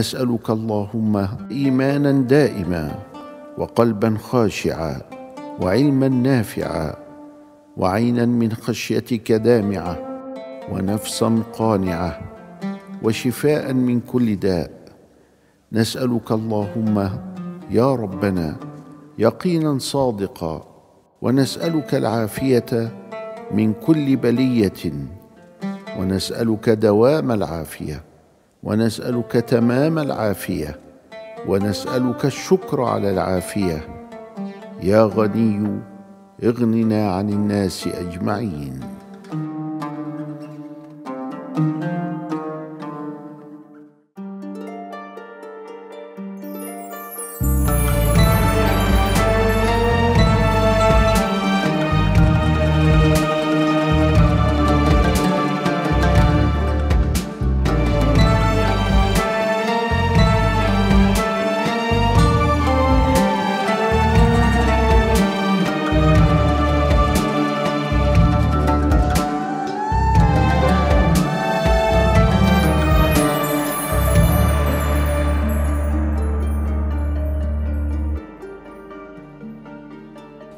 نسالك اللهم ايمانا دائما وقلبا خاشعا وعلما نافعا وعينا من خشيتك دامعه ونفسا قانعه وشفاء من كل داء نسالك اللهم يا ربنا يقينا صادقا ونسالك العافيه من كل بليه ونسالك دوام العافيه ونسالك تمام العافيه ونسالك الشكر على العافيه يا غني اغننا عن الناس اجمعين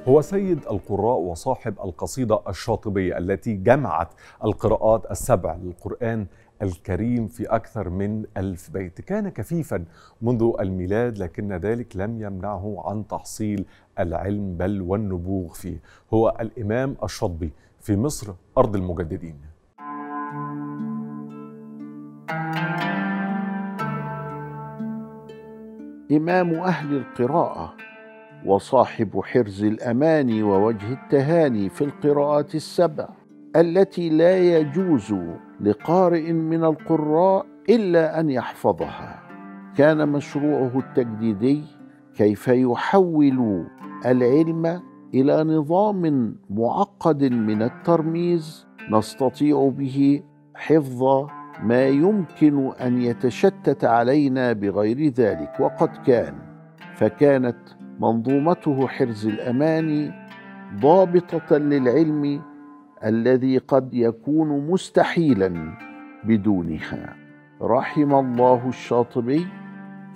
هو سيد القراء وصاحب القصيدة الشاطبية التي جمعت القراءات السبع للقرآن الكريم في أكثر من ألف بيت كان كفيفا منذ الميلاد لكن ذلك لم يمنعه عن تحصيل العلم بل والنبوغ فيه هو الإمام الشاطبي في مصر أرض المجددين إمام أهل القراءة وصاحب حرز الامان ووجه التهاني في القراءات السبع التي لا يجوز لقارئ من القراء الا ان يحفظها كان مشروعه التجديدي كيف يحول العلم الى نظام معقد من الترميز نستطيع به حفظ ما يمكن ان يتشتت علينا بغير ذلك وقد كان فكانت منظومته حرز الامان ضابطه للعلم الذي قد يكون مستحيلا بدونها رحم الله الشاطبي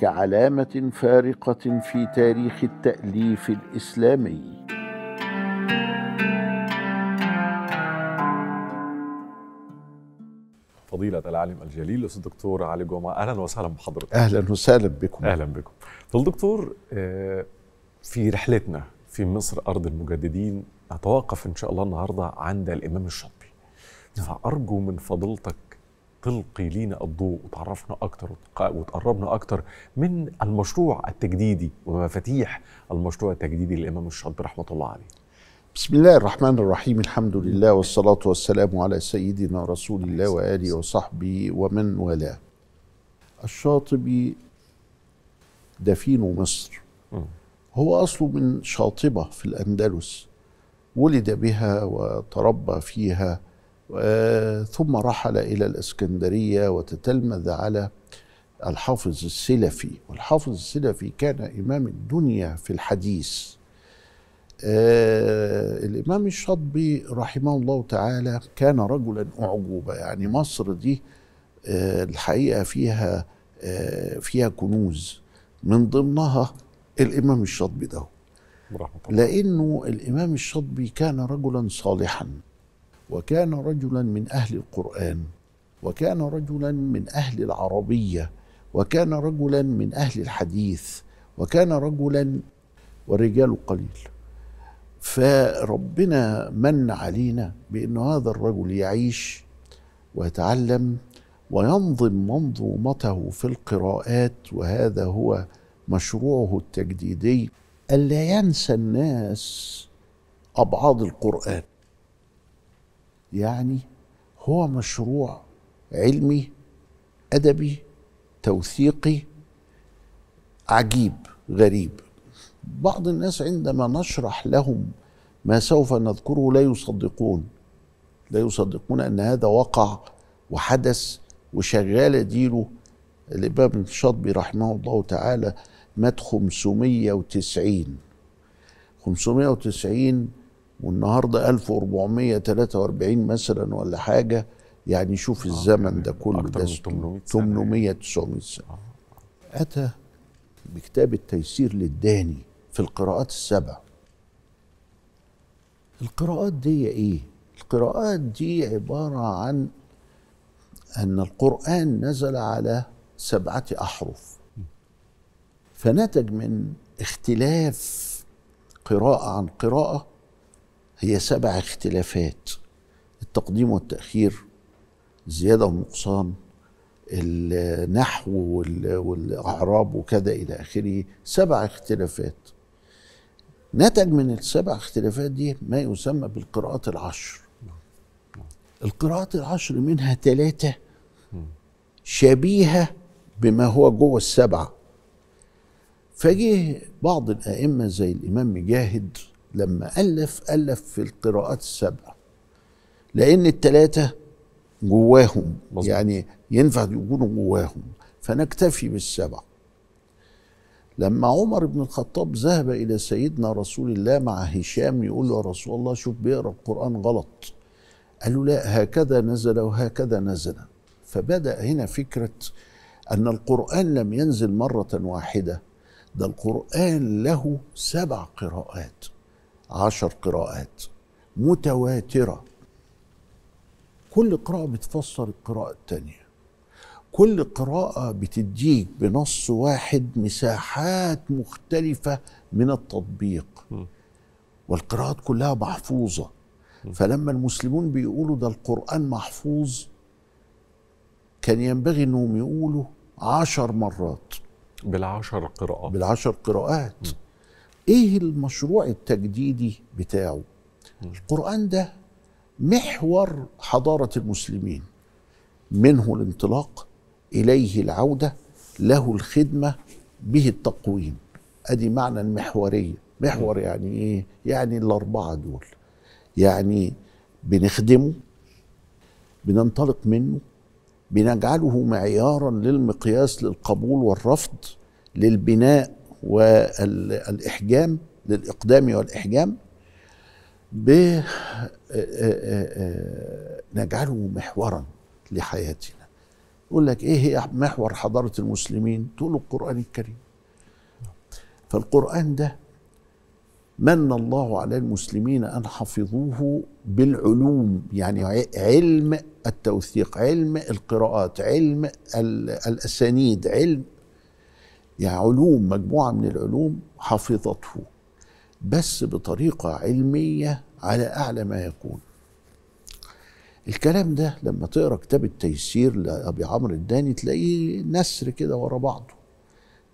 كعلامه فارقه في تاريخ التاليف الاسلامي فضيلة العالم الجليل الأستاذ الدكتور علي جمعة أهلا وسهلا بحضرتك أهلا وسهلا بكم أهلا بكم دكتور آه، في رحلتنا في مصر أرض المجددين نتوقف إن شاء الله النهاردة عند الإمام الشاطبي نعم. فأرجو من فضيلتك تلقي لينا الضوء وتعرفنا أكتر وتقربنا أكتر من المشروع التجديدي ومفاتيح المشروع التجديدي للإمام الشاطبي رحمة الله عليه بسم الله الرحمن الرحيم الحمد لله والصلاة والسلام على سيدنا رسول الله وآله وصحبه ومن والاه الشاطبي دفين مصر هو أصله من شاطبة في الأندلس ولد بها وتربى فيها آه، ثم رحل إلى الإسكندرية وتتلمذ على الحافظ السلفي والحافظ السلفي كان إمام الدنيا في الحديث آه الإمام الشاطبي رحمه الله تعالى كان رجلا أعجوبة يعني مصر دي آه الحقيقة فيها آه فيها كنوز من ضمنها الامام الشاطبي ده لانه الامام الشاطبي كان رجلا صالحا وكان رجلا من اهل القران وكان رجلا من اهل العربيه وكان رجلا من اهل الحديث وكان رجلا ورجال قليل فربنا من علينا بأن هذا الرجل يعيش ويتعلم وينظم منظومته في القراءات وهذا هو مشروعه التجديدي ألا ينسى الناس أبعاد القرآن يعني هو مشروع علمي أدبي توثيقي عجيب غريب بعض الناس عندما نشرح لهم ما سوف نذكره لا يصدقون لا يصدقون ان هذا وقع وحدث وشغال ديله الامام الشاطبي رحمه الله تعالى مات 590 590 والنهارده 1443 مثلا ولا حاجه يعني شوف آه، الزمن يعني ده كله ده 800 800 900 سنه آه. اتى بكتاب التيسير للداني في القراءات السبع القراءات دي ايه القراءات دي عباره عن ان القران نزل على سبعه احرف فنتج من اختلاف قراءة عن قراءة هي سبع اختلافات التقديم والتأخير الزيادة والنقصان النحو والأعراب وكذا إلى آخره سبع اختلافات نتج من السبع اختلافات دي ما يسمى بالقراءات العشر القراءات العشر منها ثلاثة شبيهة بما هو جوه السبعة فجه بعض الأئمة زي الإمام مجاهد لما ألف ألف في القراءات السبعة لأن التلاتة جواهم بزبط. يعني ينفع يكونوا جواهم فنكتفي بالسبعة لما عمر بن الخطاب ذهب إلى سيدنا رسول الله مع هشام يقول له يا رسول الله شوف بيقرأ القرآن غلط قال له لا هكذا نزل وهكذا نزل فبدأ هنا فكرة أن القرآن لم ينزل مرة واحدة ده القرآن له سبع قراءات عشر قراءات متواترة كل قراءة بتفسر القراءة التانية كل قراءة بتديك بنص واحد مساحات مختلفة من التطبيق والقراءات كلها محفوظة فلما المسلمون بيقولوا ده القرآن محفوظ كان ينبغي انهم يقولوا عشر مرات بالعشر قراءات بالعشر قراءات م. ايه المشروع التجديدي بتاعه م. القران ده محور حضاره المسلمين منه الانطلاق اليه العوده له الخدمه به التقويم ادي معنى المحوريه محور يعني ايه يعني الاربعه دول يعني بنخدمه بننطلق منه بنجعله معيارا للمقياس للقبول والرفض للبناء والإحجام للإقدام والإحجام آه، آه، آه، نجعله محورا لحياتنا يقول لك ايه هي محور حضارة المسلمين تقول القرآن الكريم فالقرآن ده من الله على المسلمين أن حفظوه بالعلوم يعني علم التوثيق علم القراءات علم الأسانيد علم يعني علوم مجموعة من العلوم حفظته بس بطريقة علمية على أعلى ما يكون الكلام ده لما تقرا كتاب التيسير لابي عمرو الداني تلاقيه نسر كده ورا بعضه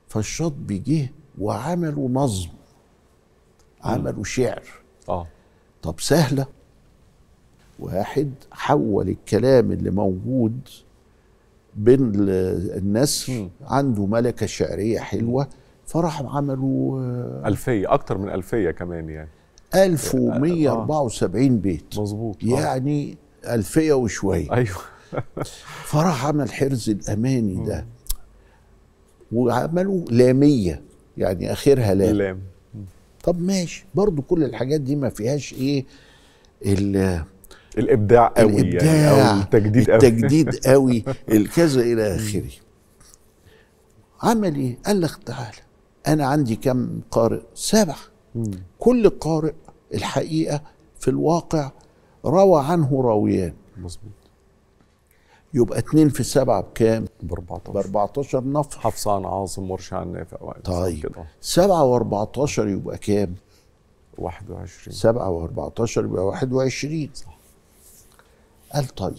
فالشاط جه وعملوا نظم عملوا شعر اه طب سهله واحد حول الكلام اللي موجود بين النسر عنده ملكة شعرية حلوة فراح عملوا آه، ألفية أكتر من ألفية كمان يعني 1174 بيت مظبوط آه. يعني ألفية وشوية أيوه فراح عمل حرز الأماني ده وعملوا لامية يعني آخرها لام لام طب ماشي برضو كل الحاجات دي ما فيهاش إيه الابداع قوي يعني، الإبداع يعني او التجديد قوي التجديد قوي الكذا الى اخره عمل ايه قال لك تعالى انا عندي كم قارئ سبع كل قارئ الحقيقه في الواقع روى عنه راويان مظبوط يبقى اتنين في سبعة بكام؟ ب 14 ب 14 نفر حفص عن عاصم ورشا عن نافع طيب كده. سبعة و 14 يبقى كام؟ 21 7 و 14 يبقى 21 صح قال طيب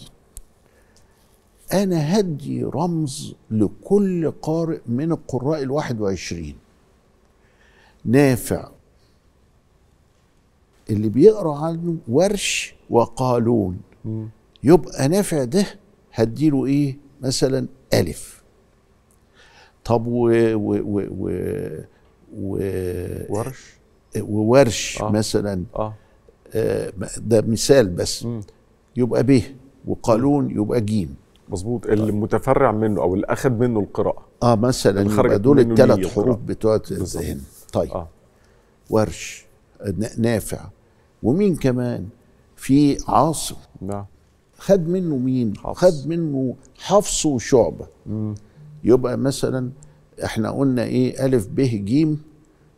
أنا هدي رمز لكل قارئ من القراء الواحد وعشرين نافع اللي بيقرا عنه ورش وقالون يبقى نافع ده هديله ايه مثلا ألف طب و, و, و, و, و ورش وورش آه. مثلا آه. آه ده مثال بس م. يبقى ب وقالون يبقى جيم مظبوط المتفرع منه او اللي اخذ منه القراءه اه مثلا يبقى دول الثلاث حروف بتوع الذهن طيب آه. ورش نافع ومين كمان في عاصم نعم خد منه مين حفص. خد منه حفص وشعبه مم. يبقى مثلا احنا قلنا ايه الف ب ج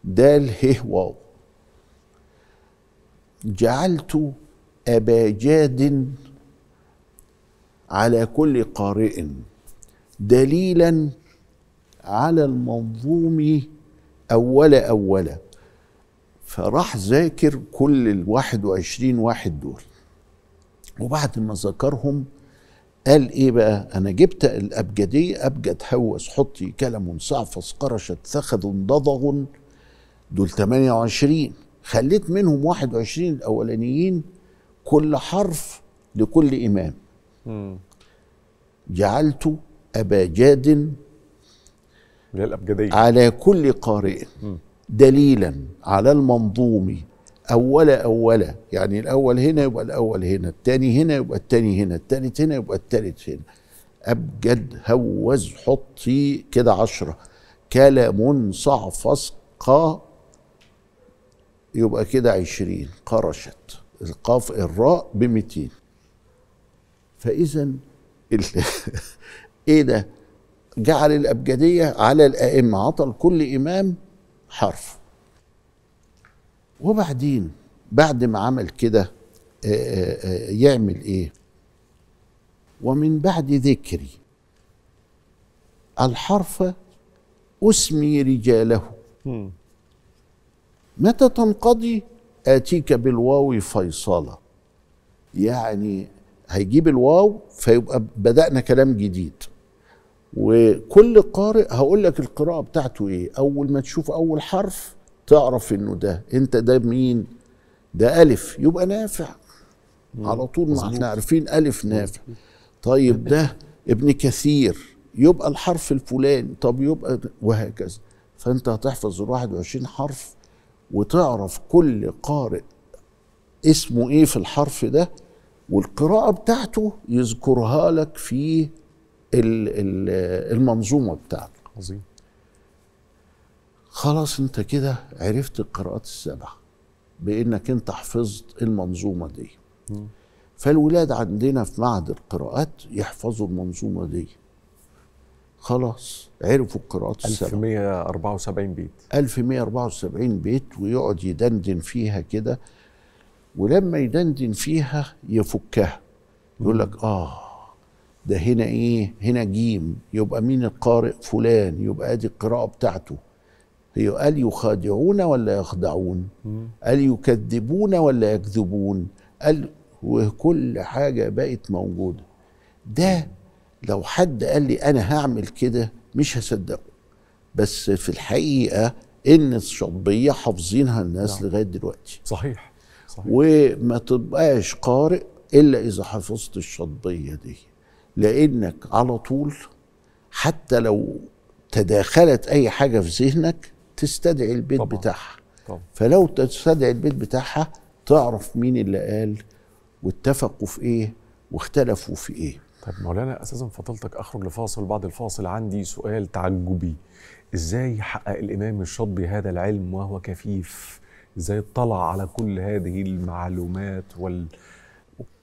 د ه واو جعلت أبا جاد على كل قارئ دليلا على المنظوم أول أولا فراح ذاكر كل الواحد وعشرين واحد دول وبعد ما ذكرهم قال ايه بقى انا جبت الابجديه ابجد هوس حطي كلم صعفص قرشت ثخذ ضضغ دول 28 خليت منهم 21 الاولانيين كل حرف لكل إمام جعلت أبا جاد على كل قارئ دليلا على المنظوم أول أولا يعني الأول هنا يبقى الأول هنا الثاني هنا يبقى الثاني هنا الثالث هنا يبقى الثالث هنا أبجد هوز حطي كده عشرة كلام صعفص قا يبقى كده عشرين قرشت القاف الراء 200 فاذا ايه ده جعل الابجديه على الائمه عطل كل امام حرف وبعدين بعد ما عمل كده آه، آه، آه، يعمل ايه ومن بعد ذكري الحرف اسمي رجاله متى تنقضي آتيك بالواو فيصلة يعني هيجيب الواو فيبقى بدأنا كلام جديد وكل قارئ هقول لك القراءة بتاعته ايه أول ما تشوف أول حرف تعرف إنه ده أنت ده مين ده ألف يبقى نافع على طول ما احنا عارفين ألف نافع طيب ده ابن كثير يبقى الحرف الفلاني طب يبقى وهكذا فأنت هتحفظ ال 21 حرف وتعرف كل قارئ اسمه ايه في الحرف ده والقراءة بتاعته يذكرها لك في المنظومة بتاعته عظيم خلاص انت كده عرفت القراءات السبعة بانك انت حفظت المنظومة دي م. فالولاد عندنا في معهد القراءات يحفظوا المنظومة دي خلاص عرفوا القراءات السبعة 1174 بيت 1174 بيت ويقعد يدندن فيها كده ولما يدندن فيها يفكها يقول لك اه ده هنا ايه هنا جيم يبقى مين القارئ فلان يبقى ادي القراءه بتاعته هي قال يخادعون ولا يخدعون قال يكذبون ولا يكذبون قال وكل حاجه بقت موجوده ده لو حد قال لي انا هعمل كده مش هصدقه بس في الحقيقه ان الشطبيه حافظينها الناس نعم. لغايه دلوقتي صحيح. صحيح وما تبقاش قارئ الا اذا حفظت الشطبيه دي لانك على طول حتى لو تداخلت اي حاجه في ذهنك تستدعي البيت طبعا. بتاعها طبعا. فلو تستدعي البيت بتاعها تعرف مين اللي قال واتفقوا في ايه واختلفوا في ايه طيب مولانا اساسا فضلتك اخرج لفاصل بعد الفاصل عندي سؤال تعجبي ازاي حقق الامام الشاطبي هذا العلم وهو كفيف ازاي اطلع على كل هذه المعلومات وال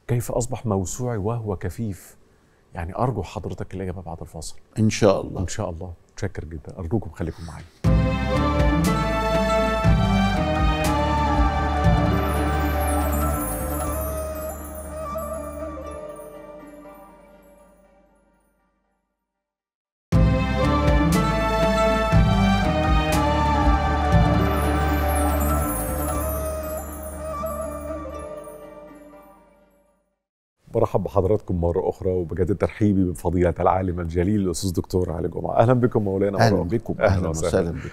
كيف اصبح موسوعي وهو كفيف يعني ارجو حضرتك الاجابه بعد الفاصل ان شاء الله ان شاء الله شاكر جدا ارجوكم خليكم معايا برحب بحضراتكم مرة أخرى وبجد ترحيبي بفضيلة العالم الجليل الأستاذ دكتور علي جمعة أهلا بكم مولانا أهلا مرة بكم أهلا وسهلا بكم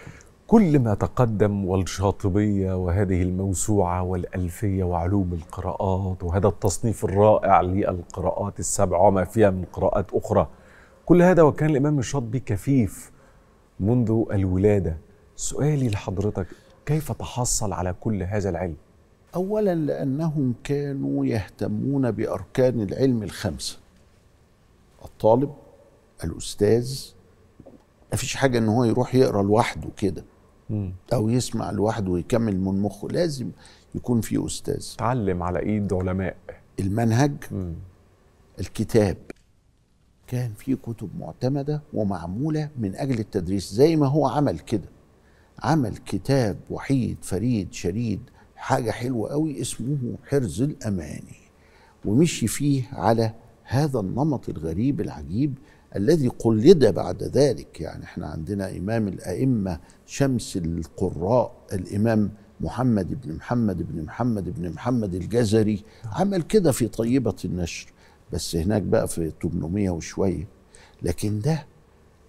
كل ما تقدم والشاطبية وهذه الموسوعة والألفية وعلوم القراءات وهذا التصنيف الرائع للقراءات السبع وما فيها من قراءات أخرى كل هذا وكان الإمام الشاطبي كفيف منذ الولادة سؤالي لحضرتك كيف تحصل على كل هذا العلم؟ اولا لانهم كانوا يهتمون باركان العلم الخمسه الطالب الاستاذ مفيش حاجه ان هو يروح يقرا لوحده كده او يسمع لوحده ويكمل من مخه لازم يكون في استاذ تعلم على ايد علماء المنهج مم. الكتاب كان في كتب معتمده ومعموله من اجل التدريس زي ما هو عمل كده عمل كتاب وحيد فريد شريد حاجة حلوة قوي اسمه حرز الأماني ومشي فيه على هذا النمط الغريب العجيب الذي قلد بعد ذلك يعني احنا عندنا إمام الأئمة شمس القراء الإمام محمد بن محمد بن محمد بن محمد الجزري عمل كده في طيبة النشر بس هناك بقى في 800 وشوية لكن ده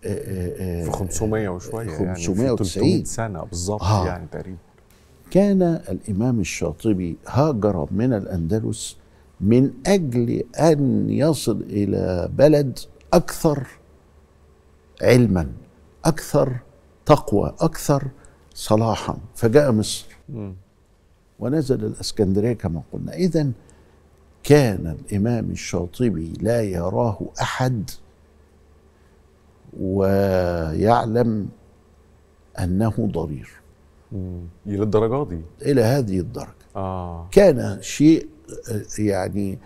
آه، آه، آه، في 500 وشويه يعني 590 سنه بالظبط آه يعني تقريبا كان الإمام الشاطبي هاجر من الأندلس من أجل أن يصل إلى بلد أكثر علما أكثر تقوى أكثر صلاحا فجاء مصر ونزل الاسكندريه كما قلنا اذا كان الامام الشاطبي لا يراه احد ويعلم انه ضرير الدرجه دي الى هذه الدرجه آه. كان شيء يعني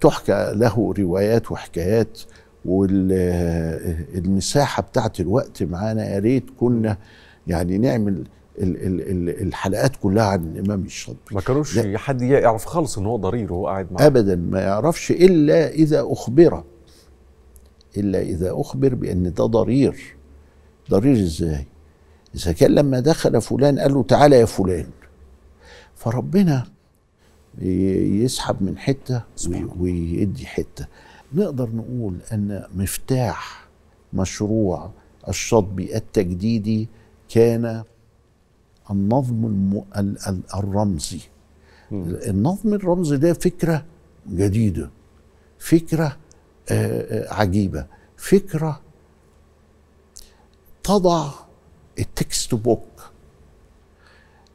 تحكى له روايات وحكايات والمساحه بتاعت الوقت معانا يا ريت كنا يعني نعمل الحلقات كلها عن الامام الشاطبي ما كانوش حد يعرف خالص ان هو ضرير وهو قاعد معاه ابدا ما يعرفش الا اذا اخبر الا اذا اخبر بان ده ضرير ضرير ازاي إذا كان لما دخل فلان قال له تعالى يا فلان فربنا يسحب من حتة ويدي حتة نقدر نقول أن مفتاح مشروع الشطبي التجديدي كان النظم ال... ال... الرمزي النظم الرمزي ده فكرة جديدة فكرة آآ آه، آآ آه، عجيبة فكرة تضع التكست بوك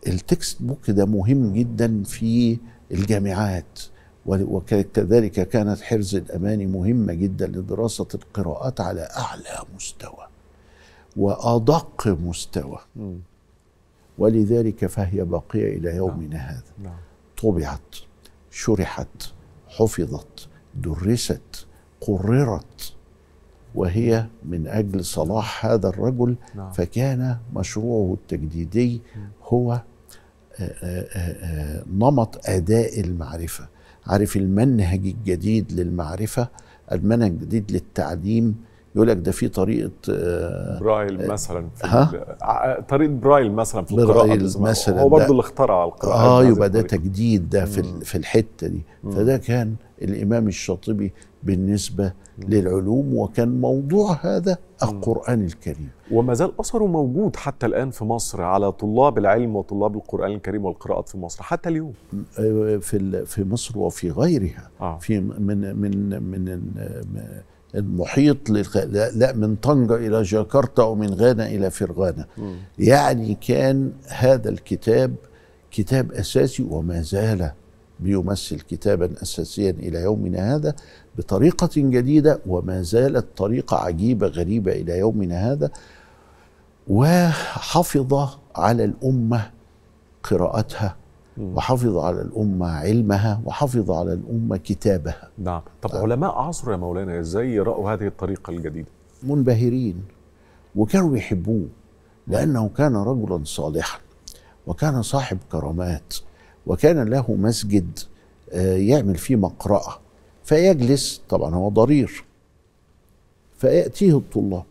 التكست بوك ده مهم جدا في الجامعات وكذلك كانت حرز الأماني مهمة جدا لدراسة القراءات على أعلى مستوى وأدق مستوى ولذلك فهي باقية إلى نعم. يومنا هذا نعم. طبعت شرحت حفظت درست قررت وهي من أجل صلاح هذا الرجل نعم. فكان مشروعه التجديدي هو آه، آه، آه، نمط أداء المعرفة عارف المنهج الجديد للمعرفة المنهج الجديد للتعليم يقول لك ده في طريقه برايل مثلا في ها؟ طريقه برايل مثلا في برايل مثلا هو برضه اللي اخترع القراءه اه يبقى ده تجديد ده في في الحته دي فده كان الامام الشاطبي بالنسبه للعلوم وكان موضوع هذا القران الكريم وما زال اثره موجود حتى الان في مصر على طلاب العلم وطلاب القران الكريم والقراءات في مصر حتى اليوم في في مصر وفي غيرها آه. في من من من المحيط لا من طنجة إلى جاكرتا ومن غانا إلى فرغانا يعني كان هذا الكتاب كتاب أساسي وما زال بيمثل كتابا اساسيا الى يومنا هذا بطريقه جديده وما زالت طريقه عجيبه غريبه الى يومنا هذا وحفظ على الامه قراءتها وحفظ على الأمة علمها وحفظ على الأمة كتابها نعم طب آه. علماء عصره يا مولانا إزاي رأوا هذه الطريقة الجديدة منبهرين وكانوا يحبوه لأنه كان رجلا صالحا وكان صاحب كرامات وكان له مسجد آه، يعمل فيه مقرأة فيجلس طبعا هو ضرير فيأتيه الطلاب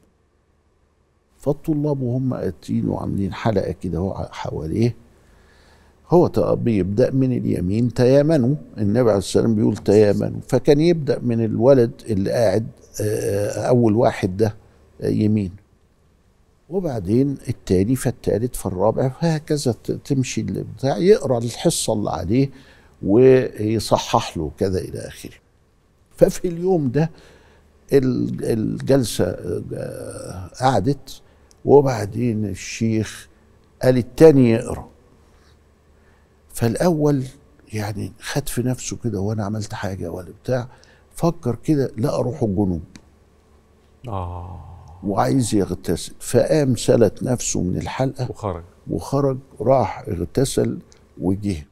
فالطلاب وهم قاتلين وعاملين حلقة كده حواليه هو بيبدأ من اليمين تيامنوا النبي عليه الصلاة والسلام بيقول تيامنوا فكان يبدأ من الولد اللي قاعد آه، آه، أول واحد ده يمين وبعدين التاني فالتالت فالرابع وهكذا تمشي البتاع يقرا الحصه اللي عليه ويصحح له كذا الى اخره ففي اليوم ده الجلسه آه، قعدت وبعدين الشيخ قال التاني يقرا فالاول يعني خد في نفسه كده وانا عملت حاجه ولا بتاع فكر كده لا اروح الجنوب اه وعايز يغتسل فقام سلت نفسه من الحلقه وخرج وخرج راح اغتسل وجه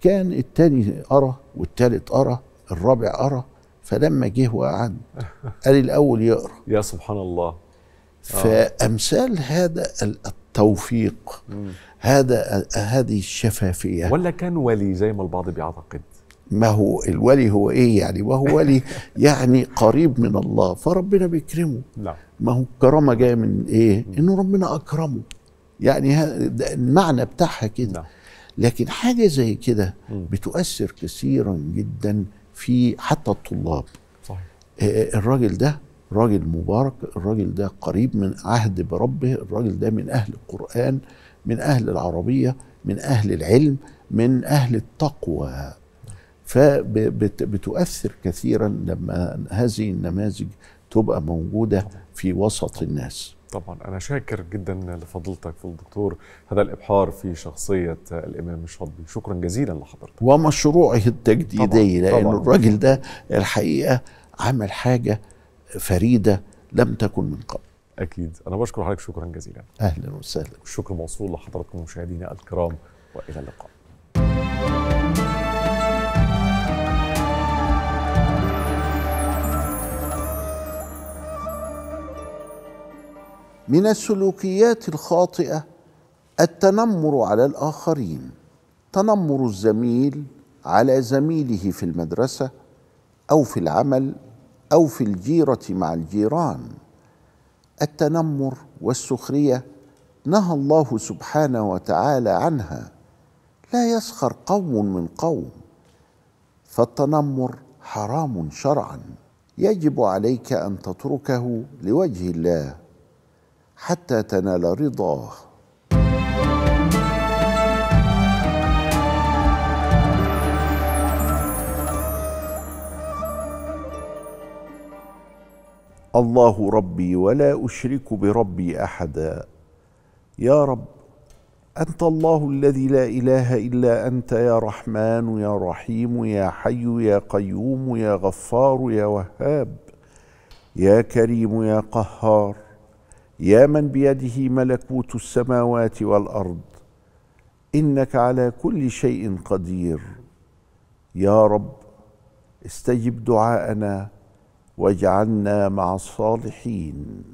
كان التاني قرا والتالت قرا الرابع قرا فلما جه وقعد قال الاول يقرا يا سبحان الله آه. فامثال هذا التوفيق هذا هذه الشفافيه ولا كان ولي زي ما البعض بيعتقد ما هو الولي هو ايه يعني وهو ولي يعني قريب من الله فربنا بيكرمه لا. نعم. ما هو الكرامه جايه من ايه انه ربنا اكرمه يعني المعنى بتاعها كده نعم. لكن حاجه زي كده بتؤثر كثيرا جدا في حتى الطلاب صحيح. آه، الراجل ده راجل مبارك الراجل ده قريب من عهد بربه الراجل ده من اهل القران من اهل العربيه من اهل العلم من اهل التقوى فبتؤثر كثيرا لما هذه النماذج تبقى موجوده في وسط الناس طبعا انا شاكر جدا لفضلتك في الدكتور هذا الابحار في شخصيه الامام الشاطبي شكرا جزيلا لحضرتك ومشروعه التجديدي لان الراجل ده الحقيقه عمل حاجه فريده لم تكن من قبل اكيد انا بشكر حضرتك شكرا جزيلا اهلا وسهلا والشكر موصول لحضراتكم مشاهدينا الكرام والى اللقاء من السلوكيات الخاطئه التنمر على الاخرين تنمر الزميل على زميله في المدرسه او في العمل او في الجيره مع الجيران التنمر والسخريه نهى الله سبحانه وتعالى عنها لا يسخر قوم من قوم فالتنمر حرام شرعا يجب عليك ان تتركه لوجه الله حتى تنال رضاه الله ربي ولا اشرك بربي احدا يا رب انت الله الذي لا اله الا انت يا رحمن يا رحيم يا حي يا قيوم يا غفار يا وهاب يا كريم يا قهار يا من بيده ملكوت السماوات والارض انك على كل شيء قدير يا رب استجب دعاءنا واجعلنا مع الصالحين